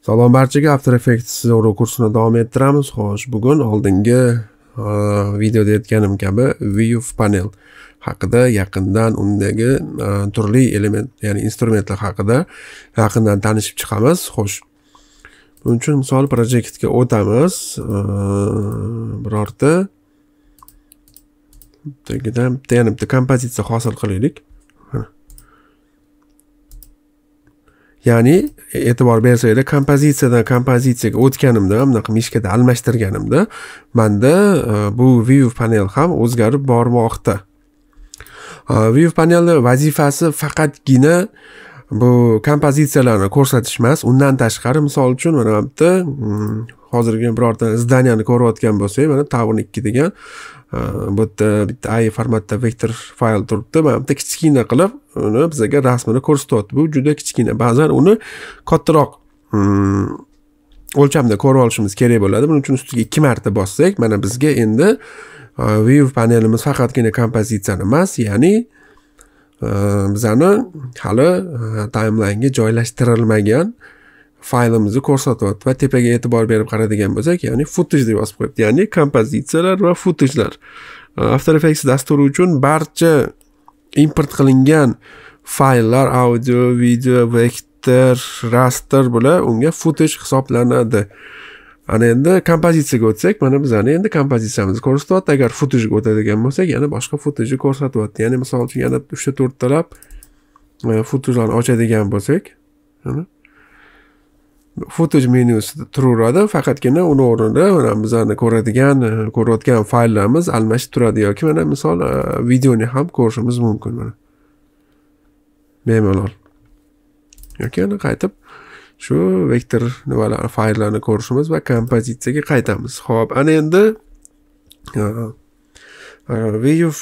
Salom barchaga After Effects tutorial kursini davom ettiramiz. Xo'sh, bugun oldingi videoda aytganim kabi View panel haqida yaqindan undagi turli element, ya'ni instrumentlar haqida yaqindan tanishib chiqamiz. Xo'sh, buning uchun misol projektga o'tamiz. Birorta bittagidan bitta yana bitta kompozitsiya hosil qilaylik. ya'ni e, e'tibor bersanglar kompozitsiyadan kompozitsiyaga o'tganimda bunaqa mishkada almashtirganimda manda e, bu view panel ham o'zgarib bormoqda e, view panelni vazifasi faqatgina bu kompozitsiyalarni ko'rsatish emas undan tashqari misol uchun mana bu yerda mm, hozirgi birorta zdaniyani ko'rayotgan bo'lsak mana tavr ikki degan bu yerda bitta ai formatda vektor fayl turibdi mana bitta kichkina qilib uni bizaga rasmini ko'rsatyapti bu juda kichkina ba'zan uni kattaroq o'lchamda ko'rib olishimiz kerak bo'ladi buning uchun ustiga ikki marta bossak mana bizga endi view panelimiz faqatgina kompozitsiyani emas ya'ni bizani hali timelinega joylashtirilmagan faylimizni ko'rsatyapti va tepaga e'tibor berib qaraydigan bo'lsak ya'ni footage deb yozib qo'yibdi ya'ni kompozitsiyalar va footagelar after effects dasturi uchun barcha import qilingan fayllar audio video vektor raster bular unga footage hisoblanadi ana endi kompozitsiyaga o'tsak mana bizani endi kompozitsiyamizni ko'rsatyapti agar futejga o'tadigan bo'lsak yana boshqa footage ko'rsatyapti ya'ni misol uchun yana uchta to'rttalab e, footagelarni ochadigan bo'lsak footage menyusida turaveradi faqatgina uni o'rnida mana bizani ko'radigan e, ko'rayotgan fayllarimiz almashib turadi yoki mana misol e, videoni ham ko'rishimiz mumkin mana bemalol yoki yana qaytib shu vektor nimalar fayllarni ko'rishimiz va kompozitsiyaga qaytamiz ho'p ana endi e, viyuf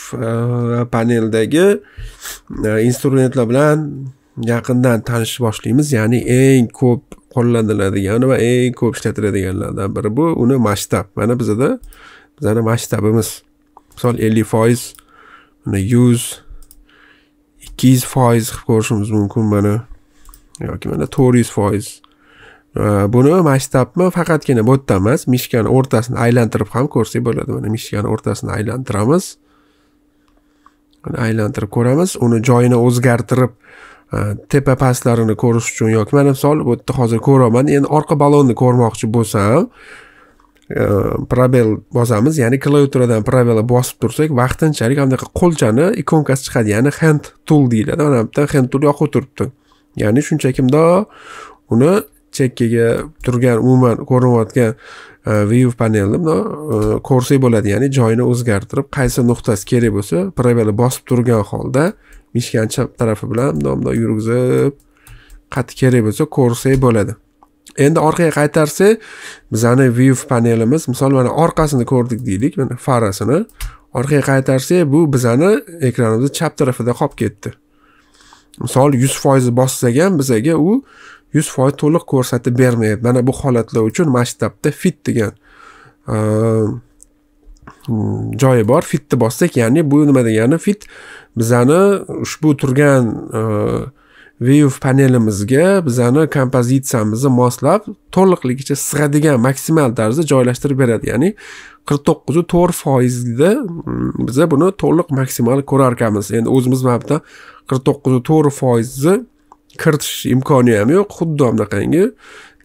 paneldagi instrumentlar bilan yaqindan tanishib boshlaymiz ya'ni eng ko'p qo'llaniladigan va eng ko'p ishlatiladiganlardan biri bu uni mashtab mana bizada bizani mashtabimiz misol ellik foiz uni yuz ikki yuz foiz qilib ko'rishimiz mumkin mana yoki mana to'rt yuz foiz buni mashtabni faqatgina bu yerda emas mishkani o'rtasini aylantirib ham ko'rsak bo'ladi mana mishkani o'rtasini aylantiramiz aylantirib ko'ramiz uni joyini o'zgartirib Э, tepa pastlarini ko'rish uchun yoki mana misol bu yerda hozir ko'ryapman endi orqa balonni ko'rmoqchi bo'lsam e, probel bosamiz ya'ni klaviaturadan probelni bosib tursak vaqtinchalik anaqa qo'lchani ikonkasi chiqadi ya'ni hand tool deyiladi mana bitta hand tool yoqib turibdi ya'ni shunchaki mundoq uni chekkaga turgan umuman ko'rinayotgan e, view panelni mundoq e, ko'rsak bo'ladi ya'ni joyini o'zgartirib qaysi nuqtasi kerak bo'lsa probelni bosib turgan holda mishkan chap tarafi bilan bundoq yurgizib qat kerak bo'lsa ko'rsak bo'ladi endi orqaga qaytarsak bizani view panelimiz misol mana orqasini ko'rdik deylik mana farasini orqaga qaytarsak bu bizani ekranimizni chap tarafida qolib ketdi misol yuz foiz bossak ham bizaga u yuz foiz to'liq ko'rsatib bermaydi mana bu holatlar uchun masshtabda fit degan ehm, joyi bor fitni bossak ya'ni bu nima degani fit bizani ushbu turgan e, view panelimizga bizani kompozitsiyamizni moslab to'liqligicha sig'adigan maksimal tarzda joylashtirib beradi ya'ni qirq to'qqizu to'rt foizda mm, biza buni to'liq maksimal ko'rarkanmiz endi o'zimiz mana bitta qirq to'qqizu to'rt foizni kiritish imkoni ham yo'q xuddi anaqangi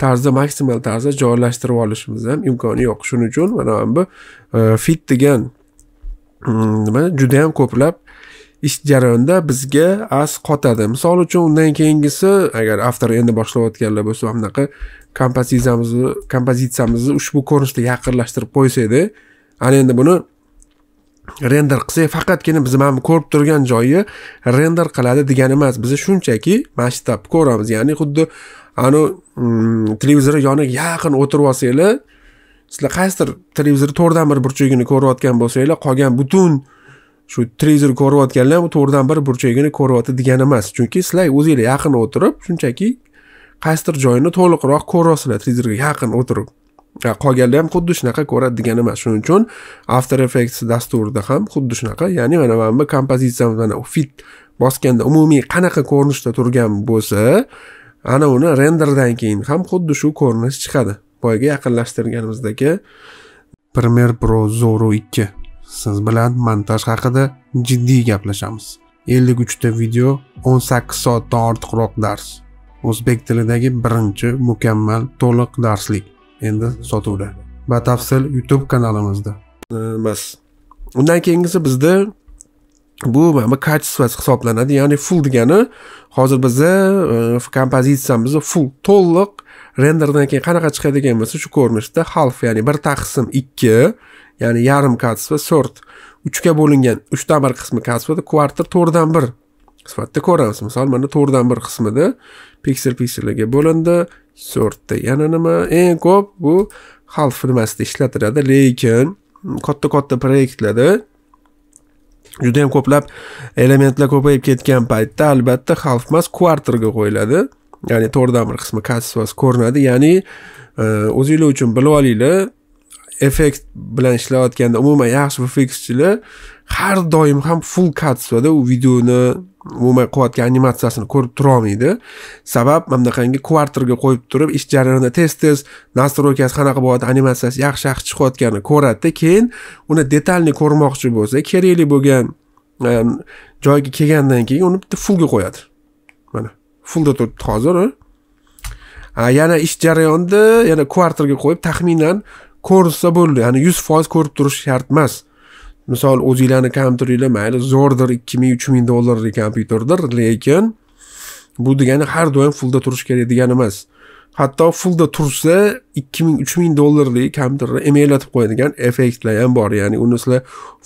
tarzda maksimal tarzda joylashtirib olishimiz ham imkoni yo'q shuning uchun mana bu e, fit degan mm, nima juda ham ko'plab ish jarayonida bizga as qotadi misol uchun undan keyingisi agar avtor endi boshlayotganlar bo'lsa anaqa kompozitsiyamizni kompozitsiyamizni ushbu ko'rinishda yaqinlashtirib qo'ysak edi ana endi buni render qilsak faqatgina bizni mana bu ko'rib turgan joyi render qiladi degani emas biz shunchaki masshtab ko'ramiz ya'ni xuddi anavi mm, televizorni yoniga yaqin o'tirib olsanglar sizlar qaysidir televizorni to'rtdan bir burchagini ko'rayotgan bo'lsanglar qolgan butun shu televizorni ko'rayotganlar ham to'rtdan bir burchagini ko'ryapti degani emas chunki sizlar o'zinglar yaqin o'tirib shunchaki qaysidir joyini to'liqroq ko'ryapsizlar televizorga yaqin o'tirib qolganlar ham xuddi shunaqa ko'radi degani emas shuning uchun after effects dasturida ham xuddi shunaqa ya'ni mana mana bu kompozitsiyamiz mana fit bosganda umumiy qanaqa ko'rinishda turgan bo'lsa ana uni renderdan keyin ham xuddi shu ko'rinish chiqadi boyagi yaqinlashtirganimizdagi premier pro zoru ikki siz bilan montaj haqida jiddiy gaplashamiz ellik uchta video o'n sakkiz soatdan ortiqroq dars o'zbek tilidagi birinchi mukammal to'liq darslik endi sotuvda batafsil youtube kanalimizda bas undan keyingisi bizda bu mana качествоsi hisoblanadi ya'ni full degani hozir biza e, kompozitsiyamiz full to'liq renderdan keyin qanaqa chiqadigan bo'lsa shu ko'rinishda half ya'ni bir taqsim ikki ya'ni yarim качество сорт uchga bo'lingan uchdan bir qismi качествоda kvartir to'rtdan bir sifatida ko'ramiz misol mana to'rtdan bir qismida piksel piksellarga bo'lindi to'rtta yana nima eng ko'p bu xalq firmasida ishlatiladi lekin katta katta proyektlarda juda yam ko'plab elementlar ko'payib ketgan paytda albatta xalq emas kvartirga qo'yiladi ya'ni to'rtdan bir qismi kassivasi ko'rinadi ya'ni e, o'zinglar uchun bilib olinglar effekt bilan ishlayotganda umuman yaxshi effektchilar har doim ham full cut sifatida u videoni umuman qilayotgan animatsiyasini ko'rib turolmaydi sabab mana bunaqangi kvartirga qo'yib turib ish jarayonida tez tez nastroykasi qanaqa bo'lyapti animatsiyasi yaxshi yaxshi chiqayotganini ko'radida keyin uni detalni ko'rmoqchi bo'lsa kerakli bo'lgan joyga kelgandan keyin uni bitta fullga qo'yadi mana fullda turibdi hozir yana ish jarayonida yana kvartirga qo'yib taxminan ko'rsa bo'ldi ya'ni yuz foiz ko'rib turish shart emas misol o'zinglarni kompyuteringlar mayli zo'rdir ikki ming uch ming dollarlik kompyuterdir lekin bu degani har doim fulda turishi kerak degani emas hatto fulda tursa ikki ming uch ming dollarlik kompyuterni emaylatib qo'yadigan effektlar ham bor ya'ni uni sizlar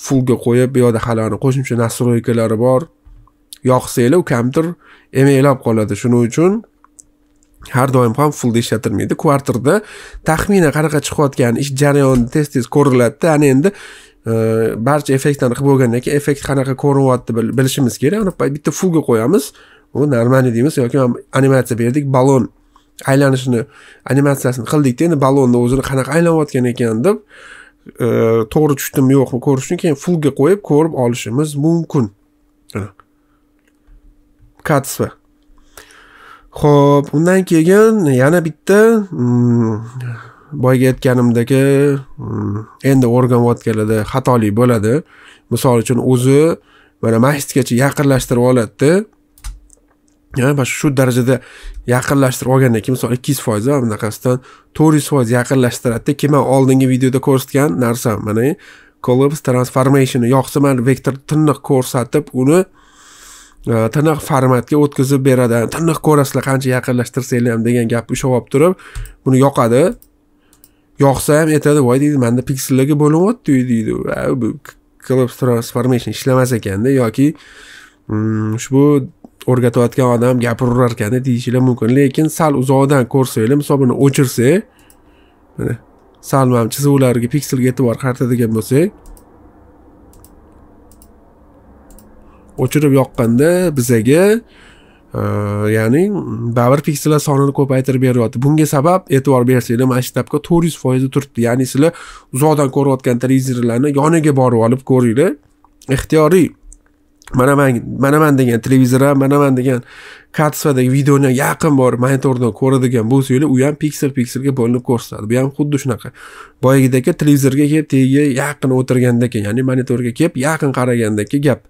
fulga qo'yib bu yoqda hali qo'shimcha nastroykalari bor yoqsanglar u kompyuter emaylab qoladi shuning uchun har doim ham fullda ishlatilmaydi kvartirda taxminan qanaqa chiqayotgan ish jarayoni tez tez ko'riladida ana endi e, barcha effektlarni qilib bo'lgandan keyin effekt qanaqa ko'rinyapti bilishimiz kerak uni bitta fuga qo'yamiz u нормальный deymiz yoki animatsiya berdik balon aylanishini animatsiyasini qildikda endi ballonni o'zini qanaqa aylanayotgan ekan deb e, to'g'ri tushdimi yo'qmi ko'rish uchun keyin fulga qo'yib ko'rib olishimiz mumkin katsva ho'p undan keyin yana bitta mm, boyagi aytganimdagi mm, endi o'rganayotganlarda xatolik bo'ladi misol uchun o'zi mana masjidgacha yaqinlashtirib oladida mana shu darajada yaqinlashtirib olgandan keyin misol ikki yuz foiz bunaqasidan to'rt yuz foiz yaqinlashtiradida keyin man oldingi videoda ko'rsatgan narsa mana collapse yoqsa yoqsimanda vektor tiniq ko'rsatib uni tiniq formatga o'tkazib beradi tiniq ko'rasizlar qancha yaqinlashtirsanglar ham degan gapni ushlab turib buni yoqadi yoqsa ham aytadi voy deydi manda piksellarga bo'linyapti deydi bu collapse transformation ishlamas ekanda yoki ushbu o'rgatayotgan odam gapirar ekanda deyishinglar mumkin lekin sal uzoqdan ko'rsanglar misol buni o'chirsak mana sal mana chizuvlarga pikselga e'tibor qaratadigan bo'lsak o'chirib yoqqanda bizaga e, ya'ni davr piksellar sonini ko'paytirib beryapti bunga sabab e'tibor bersanglar mana shu tabka to'rt yuz foizi turibdi ya'ni sizlar uzoqdan ko'rayotgan televizorlarni yoniga borib olib ko'ringlar ixtiyoriy manaman manaman degan televizor ham manaman degan kartisfadagi videoni yaqin borib monitordan ko'radigan bo'lsanglar u ham piksel pikselga bo'linib ko'rsatadi bu ham xuddi shunaqa boyagidek televizorga kelib tagiga yaqin keyin ya'ni monitorga kelib yaqin keyin gap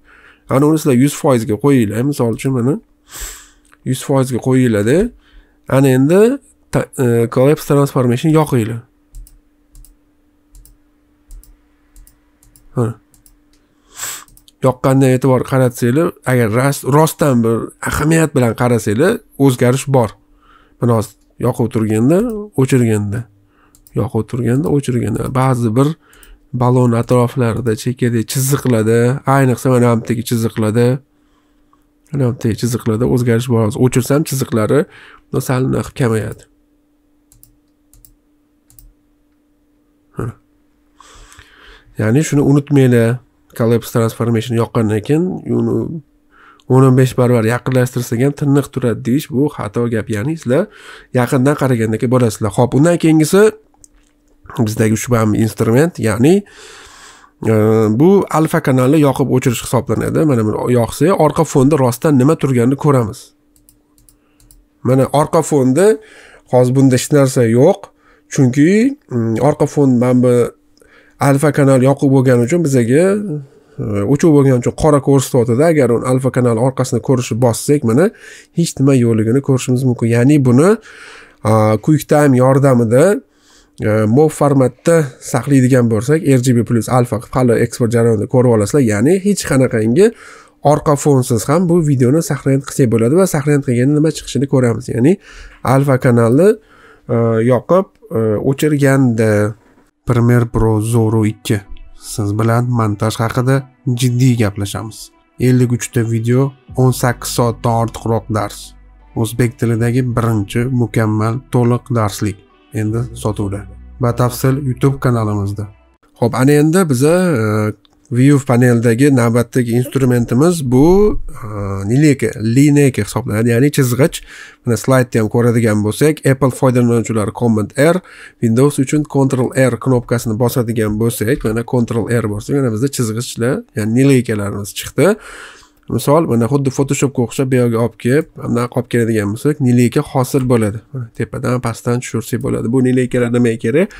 ana uni sizlar yuz foizga qo'yinglar misol uchun mana yuz foizga qo'yinglarda ana endi e, collapse transformation yoqinglar yoqqandan e'tibor qaratsanglar agar rostdan bir ahamiyat bilan qarasanglar o'zgarish bor mana hozir yoqib turganda o'chirganda yoqib turganda o'chirganda ba'zi bir balon atroflarida chekkada chiziqlarda ayniqsa mana bu yerdagi chiziqlarda mana bu yerdagi chiziqlarda o'zgarish bor o'chirsam chiziqlari sal qilib kamayadi ya'ni shuni unutmanglar collapse transformation yoqqandan keyin uni o'n o'n besh barobar yaqinlashtirsak ham tiniq turadi deyish bu xato gap ya'ni sizlar yaqindan qaragandan keyin borasizlar ho'p undan keyingisi bizdagi ushbu instrument ya'ni e, bu alfa kanalni yoqib o'chirish hisoblanadi mana buni yoqsa orqa fonda rostdan nima turganini ko'ramiz mana orqa fonda hozir bunda hech narsa yo'q chunki mm, orqa fon mana bu alfa kanal yoqib bo'lgani uchun bizaga e, o'chib bo'lgani uchun qora ko'rsatyaptida agar uni alfa kanal orqasini ko'rishni bossak mana hech nima yo'qligini ko'rishimiz mumkin ya'ni buni e, quick time yordamida mov formatda saqlaydigan bo'lsak rgb plus alfa hali eksport jarayonida ko'rib olasizlar ya'ni hech qanaqangi orqa fonsiz ham bu videoni saqlant qilsak bo'ladi va saqlant qilganda nima chiqishini ko'ramiz ya'ni alfa kanalni e, yoqib e, o'chirganda premier pro zoru ikki siz bilan montaj haqida jiddiy gaplashamiz ellik uchta video o'n sakkiz soatdan ortiqroq dars o'zbek tilidagi birinchi mukammal to'liq darslik endi sotuvda batafsil youtube kanalimizda ho'p ana endi biza e, view paneldagi navbatdagi instrumentimiz bu e, nileka lineyka hisoblanadi ya'ni chizg'ich mana slaydni ham ko'radigan bo'lsak apple foydalanuvchilari command r windows uchun control r knopkasini bosadigan bo'lsak mana control r bo'lsa mana bizda chizg'ichlar ya'ni nileykalarimiz chiqdi misol mana xuddi photoshopga o'xshab bu yoqga olib kelib bundaq olib keladigan bo'lsak nilayka hosil bo'ladi tepadan pastdan tushirsak bo'ladi bu nileykalar nima kerak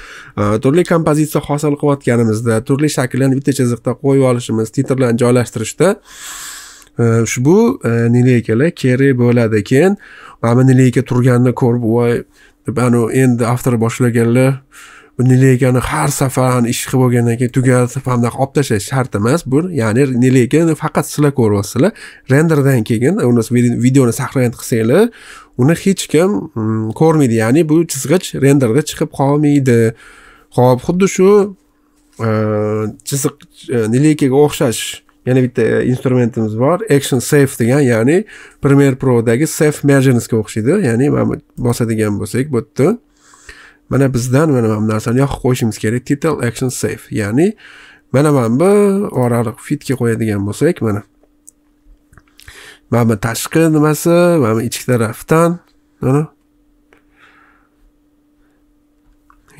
turli kompozitsiya hosil qilayotganimizda turli shakllarni bitta chiziqda qo'yib olishimiz titrlarni joylashtirishda ushbu nilaykalar kerak bo'ladi keyin mana bu nilayka turganini ko'rib voy deb anavi endi avtor boshlaganlar buni lekin har safar ishqi ish bo'lgandan keyin tugatib hamda olib tashlash shart emas bu ya'ni lekin faqat sizlar ko'ryapsizlar renderdan keyin uni videoni сохранять qilsanglar uni hech kim mm, ko'rmaydi ya'ni bu chizg'ich renderda chiqib qolmaydi ho'p xuddi shu e, chiziq e, nelekiga o'xshash yana bitta instrumentimiz bor action safe degan ya'ni premier prodagi safe measuresga o'xshaydi ya'ni mana bosadigan bo'lsak bu yerda mana bizdan mana mana bu narsani yoqib qo'yishimiz kerak title action safe ya'ni mana mana bu oraliq fitga qo'yadigan bo'lsak mana mana bu tashqi nimasi mana bu ichki tarafdan mana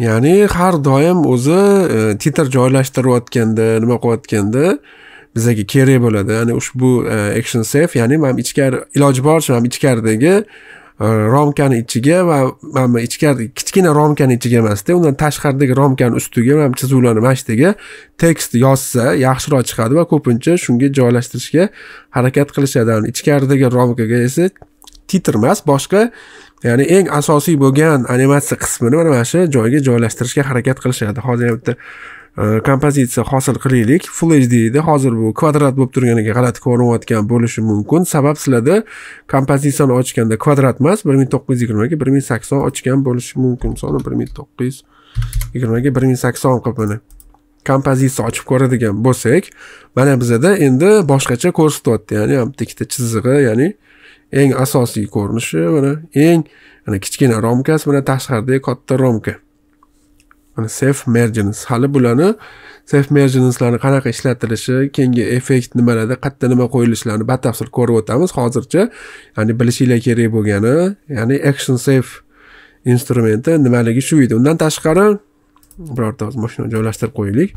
ya'ni har doim o'zi e, titr joylashtirayotganda nima qilayotganda bizaga kerak bo'ladi ya'ni ushbu e, action safe ya'ni mana ichkari iloji boricha mana ichkaridagi romkani ichiga va mana bu ichkari kichkina romkani ichiga emasda undan tashqaridagi romkani ustiga mana chizuvlarni mana shu yerga tekst yozsa yaxshiroq chiqadi va ko'pincha shunga joylashtirishga harakat qilishadi ichkaridagi romkaga esa titr emas boshqa ya'ni eng asosiy bo'lgan animatsiya qismini mana shu joyga joylashtirishga harakat qilishadi hozir ham bitta kompozitsiya hosil qilaylik full hdda hozir bu kvadrat bo'lib turganiga g'alati ko'rinayotgan bo'lishi mumkin sabab sizlarda kompozitsiyani ochganda kvadrat emas bir ming to'qqiz yuz yigirmaga bir ming sakson ochgan bo'lishi mumkin misoli bir ming to'qqiz yuz yigirmaga bir ming sakson qilib mana kompozitsiya ochib ko'radigan bo'lsak mana bizada endi boshqacha ko'rsatyapti ya'ni bitta chizig'i ya'ni eng asosiy ko'rinishi mana eng mana kichkina romkasi mana tashqaridagi katta romka mana self mergence hali bularni self mergencelarni qanaqa ishlatilishi keyingi effekt nimalarda qayerda nima qo'yilishlarini batafsil ko'rib o'tamiz hozircha ya'ni bilishinglar kerak bo'lgani ya'ni action safe instrumenti nimaligi shu edi undan tashqari birorta hozir mashinani joylashtirib qo'yaylik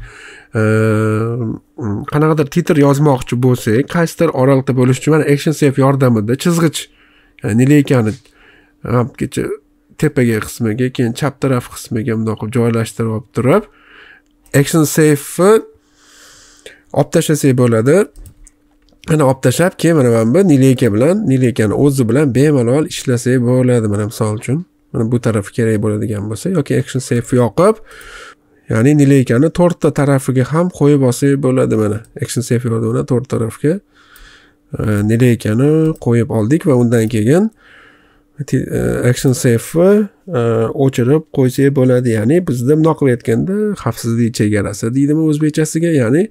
qanaqadir titr yozmoqchi bo'lsak qaysidir oraliqda bo'lish uchun mana action safe yordamida chizg'ich nima ekani kecha tepaga qismiga keyin chap taraf qismiga bundoq qilib joylashtirib olib turib action safeni olib tashlasak bo'ladi mana olib tashlab keyin mana mana bu nileyka bilan nileykani o'zi bilan bemalol ishlasak bo'ladi mana misol uchun mana bu taraf kerak bo'ladigan bo'lsa yoki action safe yoqib ya'ni nileykani to'rtta tarafiga ham qo'yib olsak bo'ladi mana action safe yordamida to'rt tarafga e, nileykani qo'yib oldik va undan keyin E, action safe e, o'chirib qo'ysak bo'ladi ya'ni bizda bundoq qilib aytganda xavfsizlik chegarasi deydimi o'zbekchasiga ya'ni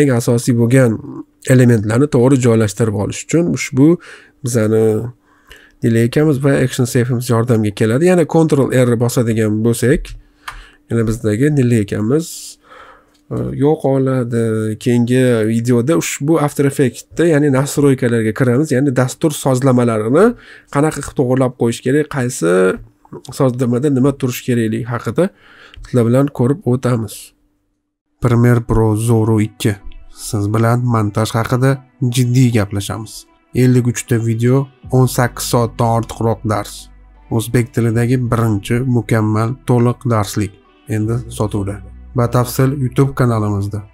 eng asosiy bo'lgan elementlarni to'g'ri joylashtirib olish uchun ushbu bizani delay va action safeimiz yordamga keladi yana control r bosadigan bo'lsak yana bizdagi delay ekanmiz Э, yo'q oladi keyingi videoda ushbu after effectda ya'ni nastroykalarga kiramiz ya'ni dastur sozlamalarini qanaqa qilib to'g'irlab qo'yish kerak qaysi sozlamada nima turishi kerakligi haqida sizlar bilan ko'rib o'tamiz premier pro zoro 2 siz bilan montaj haqida jiddiy gaplashamiz 53 ta video 18 soatdan ortiqroq dars o'zbek tilidagi birinchi mukammal to'liq darslik endi sotuvda batafsil YouTube kanalimizda.